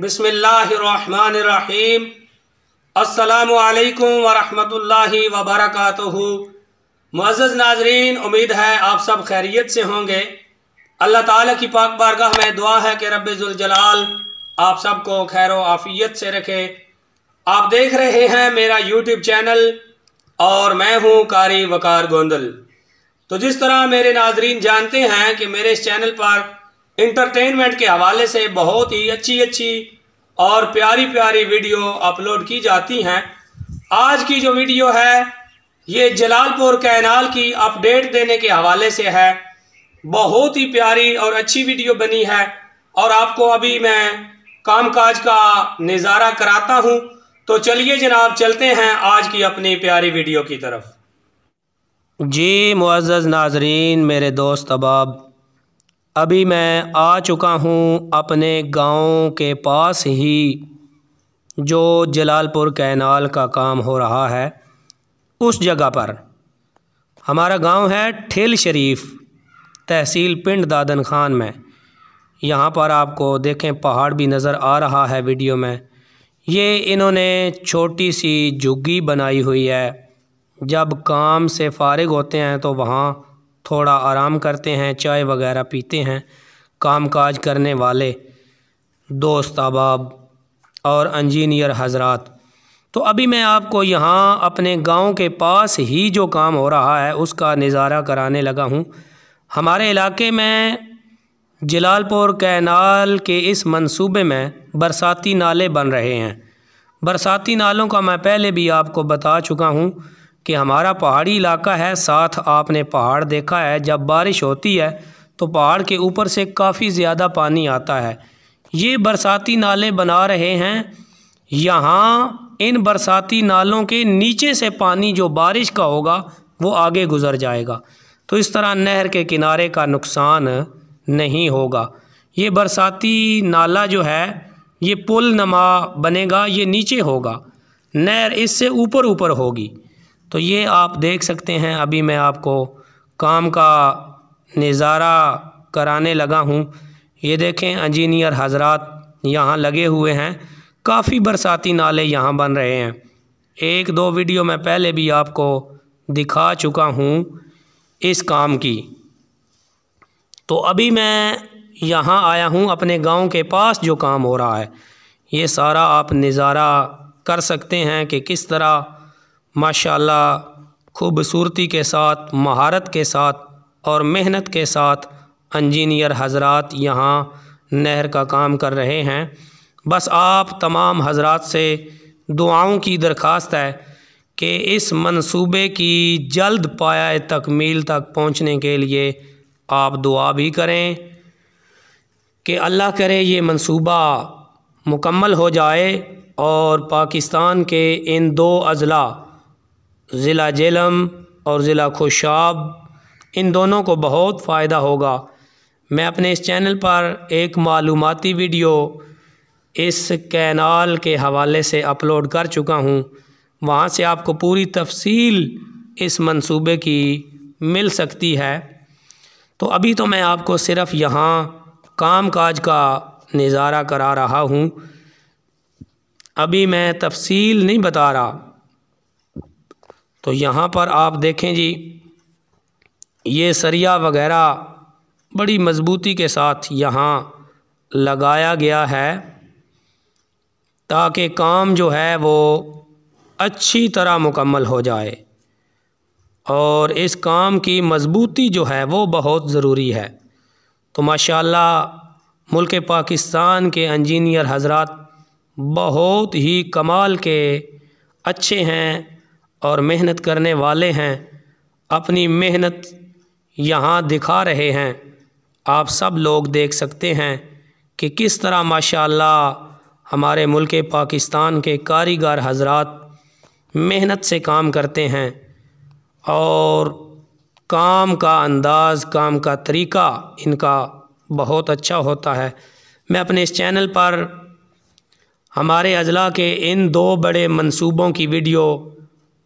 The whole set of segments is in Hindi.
बसमीम अल्लाम वरहमतुल्लाहि वबरकatuhu मुआज़ नाजरीन उम्मीद है आप सब खैरियत से होंगे अल्लाह ताला की पाक बारगाह में दुआ है कि रब्ज़ुलजलाल आप सबको खैर आफ़ियत से रखे आप देख रहे हैं मेरा यूट्यूब चैनल और मैं हूं कारी वकार गोंदल तो जिस तरह मेरे नाजरीन जानते हैं कि मेरे इस चैनल पर इंटरटेनमेंट के हवाले से बहुत ही अच्छी अच्छी और प्यारी प्यारी वीडियो अपलोड की जाती हैं आज की जो वीडियो है ये जलालपुर कैनाल की अपडेट देने के हवाले से है बहुत ही प्यारी और अच्छी वीडियो बनी है और आपको अभी मैं कामकाज का नज़ारा कराता हूँ तो चलिए जनाब चलते हैं आज की अपनी प्यारी वीडियो की तरफ जी मुआज़ नाजरीन मेरे दोस्त अबाब अभी मैं आ चुका हूँ अपने गांव के पास ही जो जलालपुर कैनाल का काम हो रहा है उस जगह पर हमारा गांव है ठेल शरीफ तहसील पिंड दादन खान में यहाँ पर आपको देखें पहाड़ भी नज़र आ रहा है वीडियो में ये इन्होंने छोटी सी झुग्गी बनाई हुई है जब काम से फारिग होते हैं तो वहाँ थोड़ा आराम करते हैं चाय वगैरह पीते हैं काम काज करने वाले दोस्त अहबाब और इंजीनियर हजरात तो अभी मैं आपको यहाँ अपने गांव के पास ही जो काम हो रहा है उसका नज़ारा कराने लगा हूँ हमारे इलाके में जलालपुर कैनाल के इस मंसूबे में बरसाती नाले बन रहे हैं बरसाती नालों का मैं पहले भी आपको बता चुका हूँ कि हमारा पहाड़ी इलाका है साथ आपने पहाड़ देखा है जब बारिश होती है तो पहाड़ के ऊपर से काफ़ी ज़्यादा पानी आता है ये बरसाती नाले बना रहे हैं यहाँ इन बरसाती नालों के नीचे से पानी जो बारिश का होगा वो आगे गुज़र जाएगा तो इस तरह नहर के किनारे का नुकसान नहीं होगा ये बरसाती नाला जो है ये पुल नमा बनेगा ये नीचे होगा नहर इससे ऊपर ऊपर होगी तो ये आप देख सकते हैं अभी मैं आपको काम का नज़ारा कराने लगा हूँ ये देखें इंजीनियर हजरात यहाँ लगे हुए हैं काफ़ी बरसाती नाले यहाँ बन रहे हैं एक दो वीडियो मैं पहले भी आपको दिखा चुका हूँ इस काम की तो अभी मैं यहाँ आया हूँ अपने गांव के पास जो काम हो रहा है ये सारा आप नज़ारा कर सकते हैं कि किस तरह माशाल्लाह खूबसूरती के साथ महारत के साथ और मेहनत के साथ इंजीनियर हजरात यहाँ नहर का काम कर रहे हैं बस आप तमाम हजरात से दुआओं की दरख्वास्त है कि इस मंसूबे की जल्द पाया तकमील तक पहुँचने के लिए आप दुआ भी करें कि अल्लाह करे ये मंसूबा मुकम्मल हो जाए और पाकिस्तान के इन दो अजला ज़िला जेलम और ज़िला खुशाब इन दोनों को बहुत फ़ायदा होगा मैं अपने इस चैनल पर एक मालूमती वीडियो इस कैनाल के हवाले से अपलोड कर चुका हूँ वहाँ से आपको पूरी तफसील इस मंसूबे की मिल सकती है तो अभी तो मैं आपको सिर्फ़ यहाँ काम काज का नज़ारा करा रहा हूँ अभी मैं तफसील नहीं बता रहा तो यहाँ पर आप देखें जी ये सरिया वगैरह बड़ी मज़बूती के साथ यहाँ लगाया गया है ताकि काम जो है वो अच्छी तरह मुकम्मल हो जाए और इस काम की मज़बूती जो है वो बहुत ज़रूरी है तो माशाल्लाह मुल्क पाकिस्तान के इंजीनियर हजरत बहुत ही कमाल के अच्छे हैं और मेहनत करने वाले हैं अपनी मेहनत यहाँ दिखा रहे हैं आप सब लोग देख सकते हैं कि किस तरह माशाल्लाह हमारे मुल्क पाकिस्तान के कारीगर हजरात मेहनत से काम करते हैं और काम का अंदाज़ काम का तरीका इनका बहुत अच्छा होता है मैं अपने इस चैनल पर हमारे अजला के इन दो बड़े मंसूबों की वीडियो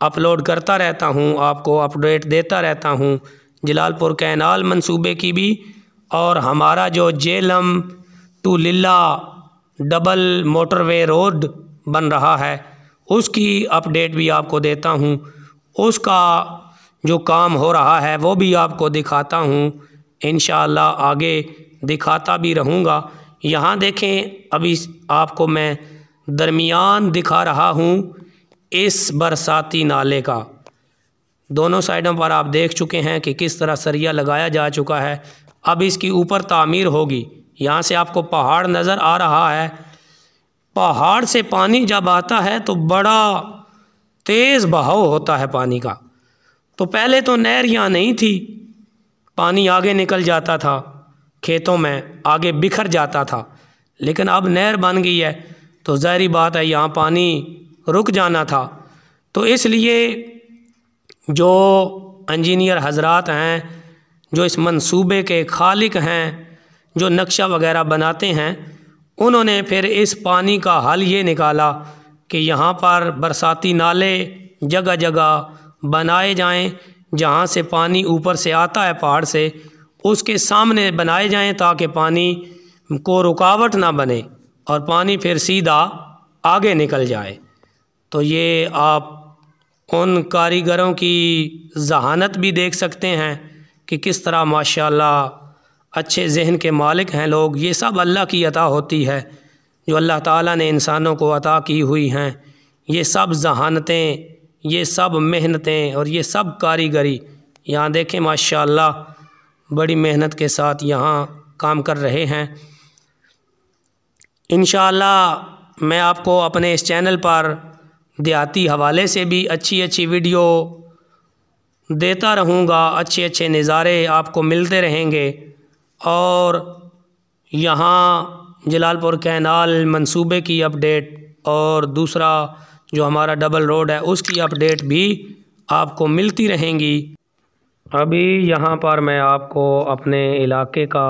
अपलोड करता रहता हूँ आपको अपडेट देता रहता हूँ जलालपुर कैनाल मंसूबे की भी और हमारा जो Jhelum to Lilla double motorway road बन रहा है उसकी अपडेट भी आपको देता हूँ उसका जो काम हो रहा है वो भी आपको दिखाता हूँ इन आगे दिखाता भी रहूँगा यहाँ देखें अभी आपको मैं दरमियान दिखा रहा हूँ इस बरसाती नाले का दोनों साइडों पर आप देख चुके हैं कि किस तरह सरिया लगाया जा चुका है अब इसकी ऊपर तामीर होगी यहाँ से आपको पहाड़ नज़र आ रहा है पहाड़ से पानी जब आता है तो बड़ा तेज़ बहाव होता है पानी का तो पहले तो नहर यहाँ नहीं थी पानी आगे निकल जाता था खेतों में आगे बिखर जाता था लेकिन अब नहर बन गई है तो जहरी बात है यहाँ पानी रुक जाना था तो इसलिए जो इंजीनियर हजरात हैं जो इस मंसूबे के खालिक हैं जो नक्शा वगैरह बनाते हैं उन्होंने फिर इस पानी का हल ये निकाला कि यहाँ पर बरसाती नाले जगह जगह बनाए जाएं जहाँ से पानी ऊपर से आता है पहाड़ से उसके सामने बनाए जाएं ताकि पानी को रुकावट ना बने और पानी फिर सीधा आगे निकल जाए तो ये आप उन कारीगरों की जहानत भी देख सकते हैं कि किस तरह माशाल्लाह अच्छे जहन के मालिक हैं लोग ये सब अल्लाह की अता होती है जो अल्लाह ताला ने इंसानों को अता की हुई हैं ये सब जहानतें ये सब मेहनतें और ये सब कारीगरी यहाँ देखें माशाल्लाह बड़ी मेहनत के साथ यहाँ काम कर रहे हैं इन मैं आपको अपने इस चैनल पर देहाती हवाले से भी अच्छी अच्छी वीडियो देता रहूँगा अच्छे अच्छे नज़ारे आपको मिलते रहेंगे और यहाँ जलालपुर कैनाल मंसूबे की अपडेट और दूसरा जो हमारा डबल रोड है उसकी अपडेट भी आपको मिलती रहेंगी अभी यहाँ पर मैं आपको अपने इलाके का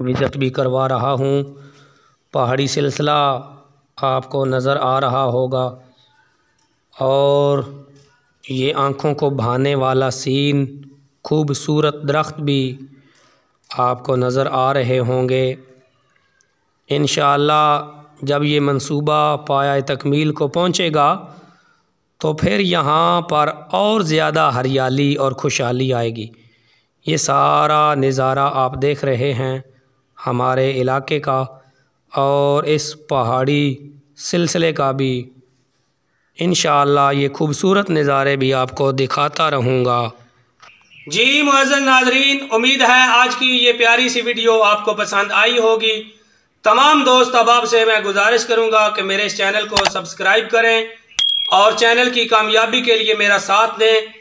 विज़िट भी करवा रहा हूँ पहाड़ी सिलसिला आपको नज़र आ रहा होगा और ये आँखों को भाने वाला सीन खूबसूरत दरख्त भी आपको नज़र आ रहे होंगे इन जब ये मंसूबा पाया तकमील को पहुँचेगा तो फिर यहाँ पर और ज़्यादा हरियाली और खुशहाली आएगी ये सारा नज़ारा आप देख रहे हैं हमारे इलाके का और इस पहाड़ी सिलसिले का भी इन ये खूबसूरत नज़ारे भी आपको दिखाता रहूँगा जी मुआजन नाजरीन उम्मीद है आज की ये प्यारी सी वीडियो आपको पसंद आई होगी तमाम दोस्त अहबाब से मैं गुजारिश करूँगा कि मेरे इस चैनल को सब्सक्राइब करें और चैनल की कामयाबी के लिए मेरा साथ दें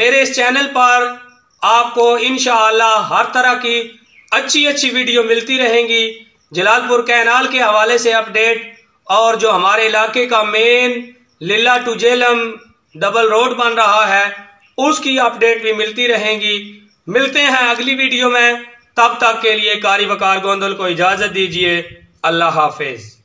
मेरे इस चैनल पर आपको इन हर तरह की अच्छी अच्छी वीडियो मिलती रहेंगी जलालपुर कैनाल के हवाले से अपडेट और जो हमारे इलाके का main Lilla to Jhelum double road बन रहा है उसकी अपडेट भी मिलती रहेगी मिलते हैं अगली वीडियो में तब तक के लिए कारी वकार गोंदल को इजाज़त दीजिए अल्लाह हाफिज़